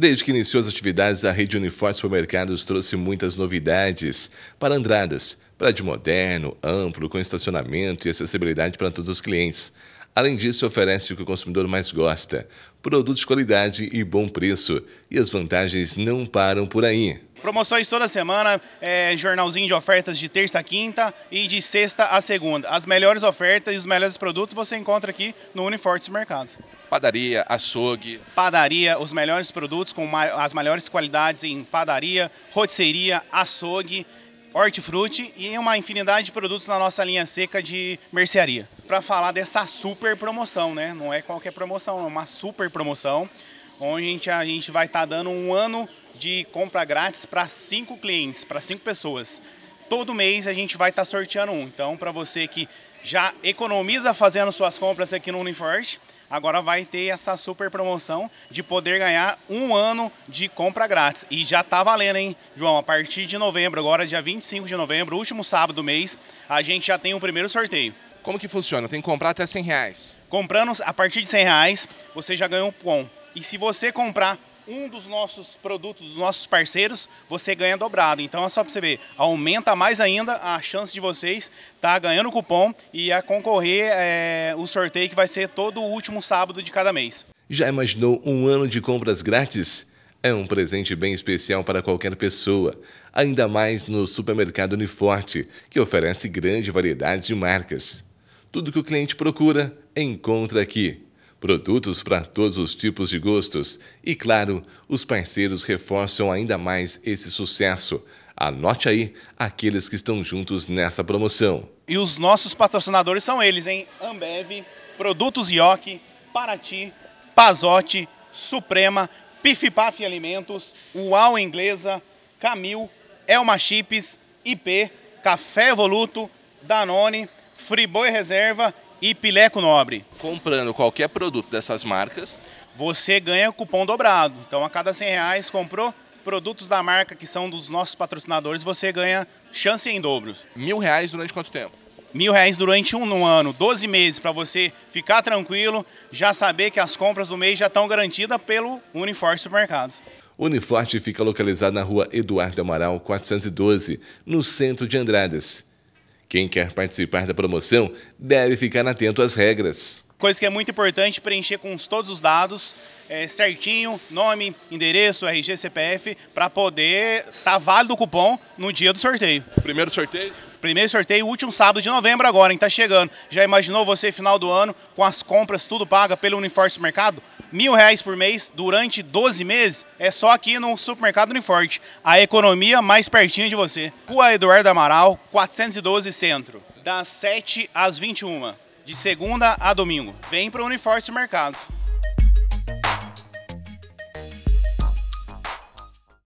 Desde que iniciou as atividades, a rede Unifor Supermercados trouxe muitas novidades para Andradas. Prédio moderno, amplo, com estacionamento e acessibilidade para todos os clientes. Além disso, oferece o que o consumidor mais gosta: produtos de qualidade e bom preço. E as vantagens não param por aí. Promoções toda semana, é, jornalzinho de ofertas de terça a quinta e de sexta a segunda. As melhores ofertas e os melhores produtos você encontra aqui no Unifortes Mercado. Padaria, açougue. Padaria, os melhores produtos com as melhores qualidades em padaria, rotisseria, açougue, hortifruti e uma infinidade de produtos na nossa linha seca de mercearia. Para falar dessa super promoção, né? Não é qualquer promoção, é uma super promoção onde a gente vai estar tá dando um ano de compra grátis para cinco clientes, para cinco pessoas. Todo mês a gente vai estar tá sorteando um. Então, para você que já economiza fazendo suas compras aqui no Uniforte, agora vai ter essa super promoção de poder ganhar um ano de compra grátis. E já tá valendo, hein, João? A partir de novembro, agora dia 25 de novembro, último sábado do mês, a gente já tem o primeiro sorteio. Como que funciona? Tem que comprar até 100 reais? Comprando a partir de 100 reais, você já ganha um cupom. E se você comprar um dos nossos produtos, dos nossos parceiros, você ganha dobrado. Então é só para você ver, aumenta mais ainda a chance de vocês estar tá ganhando cupom e a concorrer é, o sorteio que vai ser todo o último sábado de cada mês. Já imaginou um ano de compras grátis? É um presente bem especial para qualquer pessoa, ainda mais no supermercado Uniforte, que oferece grande variedade de marcas. Tudo que o cliente procura, encontra aqui produtos para todos os tipos de gostos e, claro, os parceiros reforçam ainda mais esse sucesso. Anote aí aqueles que estão juntos nessa promoção. E os nossos patrocinadores são eles, hein? Ambev, Produtos Ioki, Paraty, Pazote, Suprema, Pifipaf Alimentos, Uau Inglesa, Camil, Elma Chips, IP, Café Evoluto, Danone, Friboi Reserva e Pileco Nobre. Comprando qualquer produto dessas marcas, você ganha cupom dobrado. Então, a cada 100 reais comprou produtos da marca que são dos nossos patrocinadores, você ganha chance em dobro. Mil reais durante quanto tempo? Mil reais durante um, ano, 12 meses, para você ficar tranquilo, já saber que as compras do mês já estão garantidas pelo Uniforte Supermercados. Uniforte fica localizado na rua Eduardo Amaral, 412, no centro de Andradas. Quem quer participar da promoção deve ficar atento às regras. Coisa que é muito importante preencher com todos os dados é, certinho, nome, endereço, RG, CPF, para poder estar tá válido o cupom no dia do sorteio. Primeiro sorteio? Primeiro sorteio, último sábado de novembro agora, hein? Tá chegando. Já imaginou você final do ano com as compras tudo paga pelo Uniforce Mercado? mil reais por mês durante 12 meses é só aqui no Supermercado Uniforte, a economia mais pertinho de você. Rua Eduardo Amaral, 412 Centro, das 7 às 21, de segunda a domingo. Vem para o Uniforte Supermercado.